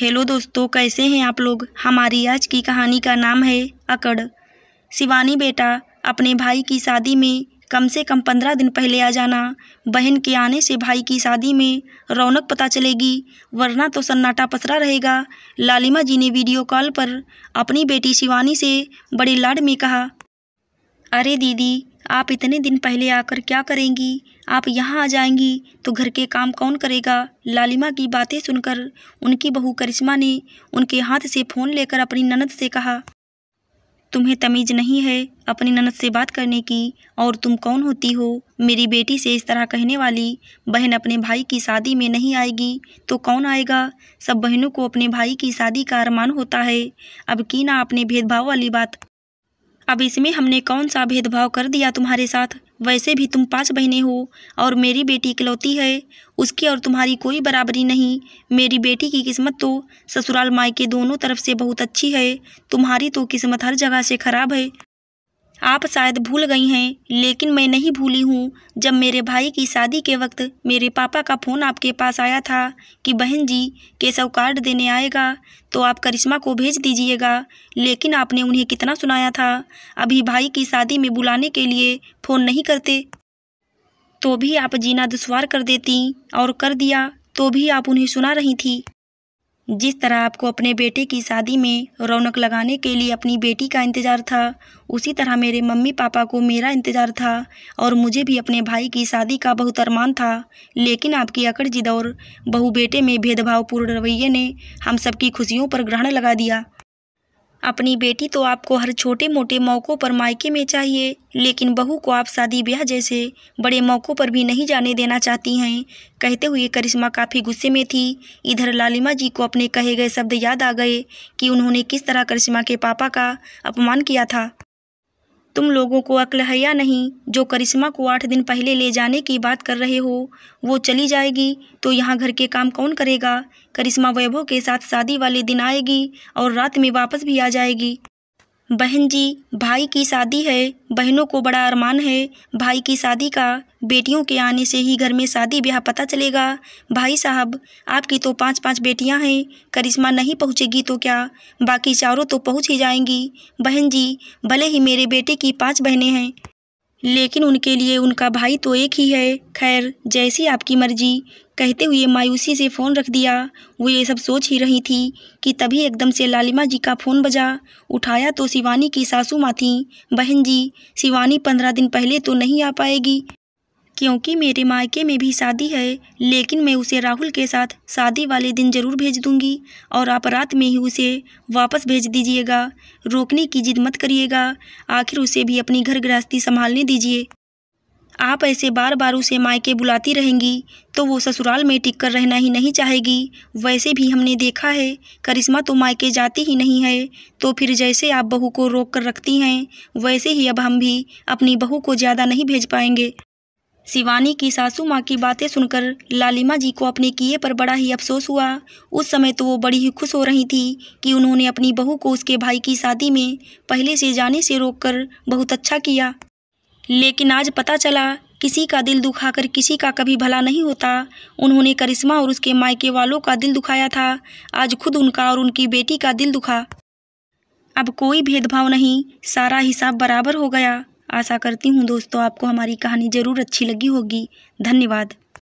hello दोस्तों कैसे हैं आप लोग हमारी आज की कहानी का नाम है अकड़ शिवानी बेटा अपने भाई की शादी में कम से कम पंद्रह दिन पहले आ जाना बहन के आने से भाई की शादी में रौनक पता चलेगी वरना तो सन्नाटा पसरा रहेगा लालिमा जी ने वीडियो कॉल पर अपनी बेटी शिवानी से बड़े लाड में कहा अरे दीदी आप इतने दिन पहले आकर क्या करेंगी आप यहाँ आ जाएंगी तो घर के काम कौन करेगा लालिमा की बातें सुनकर उनकी बहू करिश्मा ने उनके हाथ से फ़ोन लेकर अपनी ननद से कहा तुम्हें तमीज़ नहीं है अपनी ननद से बात करने की और तुम कौन होती हो मेरी बेटी से इस तरह कहने वाली बहन अपने भाई की शादी में नहीं आएगी तो कौन आएगा सब बहनों को अपने भाई की शादी का अरमान होता है अब की ना अपने भेदभाव वाली बात अब इसमें हमने कौन सा भेदभाव कर दिया तुम्हारे साथ वैसे भी तुम पाँच बहनें हो और मेरी बेटी इकलौती है उसकी और तुम्हारी कोई बराबरी नहीं मेरी बेटी की किस्मत तो ससुराल माई के दोनों तरफ से बहुत अच्छी है तुम्हारी तो किस्मत हर जगह से ख़राब है आप शायद भूल गई हैं लेकिन मैं नहीं भूली हूँ जब मेरे भाई की शादी के वक्त मेरे पापा का फ़ोन आपके पास आया था कि बहन जी केशव कार्ड देने आएगा तो आप करिश्मा को भेज दीजिएगा लेकिन आपने उन्हें कितना सुनाया था अभी भाई की शादी में बुलाने के लिए फ़ोन नहीं करते तो भी आप जीना दुशवार कर देती और कर दिया तो भी आप उन्हें सुना रही थी जिस तरह आपको अपने बेटे की शादी में रौनक लगाने के लिए अपनी बेटी का इंतज़ार था उसी तरह मेरे मम्मी पापा को मेरा इंतज़ार था और मुझे भी अपने भाई की शादी का बहुत अरमान था लेकिन आपकी अकड़ जिद और बहू बेटे में भेदभावपूर्ण रवैये ने हम सबकी खुशियों पर ग्रहण लगा दिया अपनी बेटी तो आपको हर छोटे मोटे मौक़ों पर मायके में चाहिए लेकिन बहू को आप शादी ब्याह जैसे बड़े मौक़ों पर भी नहीं जाने देना चाहती हैं कहते हुए करिश्मा काफ़ी गुस्से में थी इधर लालिमा जी को अपने कहे गए शब्द याद आ गए कि उन्होंने किस तरह करिश्मा के पापा का अपमान किया था तुम लोगों को अक्ल है या नहीं जो करिश्मा को आठ दिन पहले ले जाने की बात कर रहे हो वो चली जाएगी तो यहाँ घर के काम कौन करेगा करिश्मा वैभव के साथ शादी वाले दिन आएगी और रात में वापस भी आ जाएगी बहन जी भाई की शादी है बहनों को बड़ा अरमान है भाई की शादी का बेटियों के आने से ही घर में शादी ब्याह पता चलेगा भाई साहब आपकी तो पांच पांच बेटियां हैं करिश्मा नहीं पहुंचेगी तो क्या बाकी चारों तो पहुंच ही जाएंगी बहन जी भले ही मेरे बेटे की पांच बहनें हैं लेकिन उनके लिए उनका भाई तो एक ही है खैर जैसी आपकी मर्जी कहते हुए मायूसी से फ़ोन रख दिया वो ये सब सोच ही रही थी कि तभी एकदम से लालिमा जी का फ़ोन बजा उठाया तो शिवानी की सासू माँ थीं बहन जी शिवानी पंद्रह दिन पहले तो नहीं आ पाएगी क्योंकि मेरे मायके में भी शादी है लेकिन मैं उसे राहुल के साथ शादी वाले दिन ज़रूर भेज दूंगी और आप रात में ही उसे वापस भेज दीजिएगा रोकने की जिद मत करिएगा आखिर उसे भी अपनी घर गृहस्थी संभालने दीजिए आप ऐसे बार बार उसे मायके बुलाती रहेंगी तो वो ससुराल में टिक कर रहना ही नहीं चाहेगी वैसे भी हमने देखा है करिश्मा तो मायके जाती ही नहीं है तो फिर जैसे आप बहू को रोक कर रखती हैं वैसे ही अब हम भी अपनी बहू को ज़्यादा नहीं भेज पाएंगे शिवानी की सासू माँ की बातें सुनकर लालिमा जी को अपने किए पर बड़ा ही अफसोस हुआ उस समय तो वो बड़ी ही खुश हो रही थी कि उन्होंने अपनी बहू को उसके भाई की शादी में पहले से जाने से रोककर बहुत अच्छा किया लेकिन आज पता चला किसी का दिल दुखाकर किसी का कभी भला नहीं होता उन्होंने करिश्मा और उसके मायके वालों का दिल दुखाया था आज खुद उनका और उनकी बेटी का दिल दुखा अब कोई भेदभाव नहीं सारा हिसाब बराबर हो गया आशा करती हूँ दोस्तों आपको हमारी कहानी ज़रूर अच्छी लगी होगी धन्यवाद